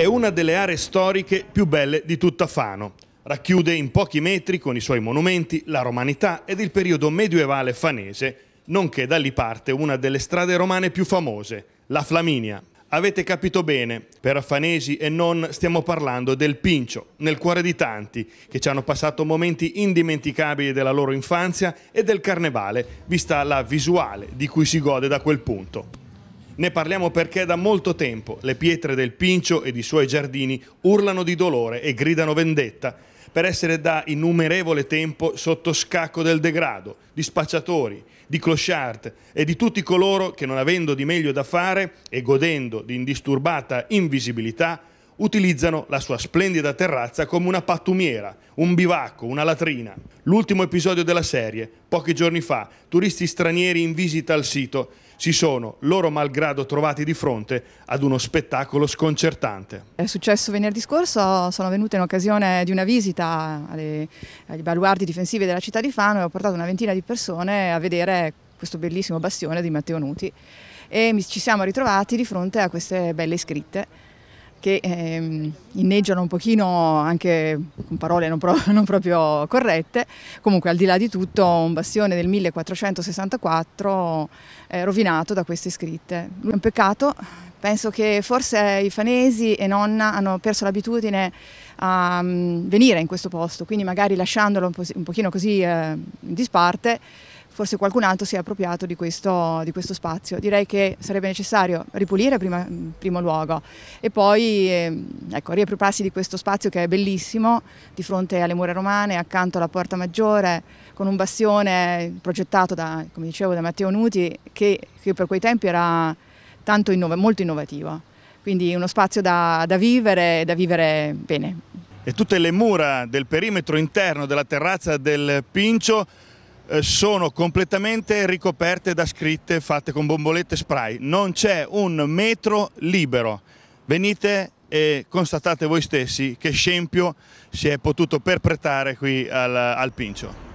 è una delle aree storiche più belle di tutta Fano. Racchiude in pochi metri con i suoi monumenti la romanità ed il periodo medioevale fanese, nonché da lì parte una delle strade romane più famose, la Flaminia. Avete capito bene, per fanesi e non stiamo parlando del Pincio, nel cuore di tanti, che ci hanno passato momenti indimenticabili della loro infanzia e del carnevale, vista la visuale di cui si gode da quel punto. Ne parliamo perché da molto tempo le pietre del Pincio e di suoi giardini urlano di dolore e gridano vendetta per essere da innumerevole tempo sotto scacco del degrado, di spacciatori, di clochard e di tutti coloro che non avendo di meglio da fare e godendo di indisturbata invisibilità utilizzano la sua splendida terrazza come una pattumiera, un bivacco, una latrina. L'ultimo episodio della serie, pochi giorni fa, turisti stranieri in visita al sito si sono, loro malgrado, trovati di fronte ad uno spettacolo sconcertante. È successo venerdì scorso, sono venuta in occasione di una visita alle, agli baluardi difensivi della città di Fano e ho portato una ventina di persone a vedere questo bellissimo bastione di Matteo Nuti e ci siamo ritrovati di fronte a queste belle scritte che ehm, inneggiano un pochino anche con parole non, pro non, proprio corrette, comunque al di là di tutto un bastione del 1464 eh, rovinato da queste scritte. È un peccato, penso che forse i fanesi e nonna hanno perso l'abitudine a um, venire in questo posto, quindi magari lasciandolo un, po un pochino così eh, in disparte forse qualcun altro si è appropriato di questo, di questo spazio. Direi che sarebbe necessario ripulire prima, in primo luogo e poi eh, ecco, riappropriarsi di questo spazio che è bellissimo, di fronte alle mura romane, accanto alla Porta Maggiore, con un bastione progettato da, come dicevo, da Matteo Nuti, che, che per quei tempi era tanto innova, molto innovativo. Quindi uno spazio da, da vivere e da vivere bene. E tutte le mura del perimetro interno della terrazza del Pincio eh, sono completamente ricoperte da scritte fatte con bombolette spray, non c'è un metro libero. Venite e constatate voi stessi che scempio si è potuto perpetrare qui al, al Pincio.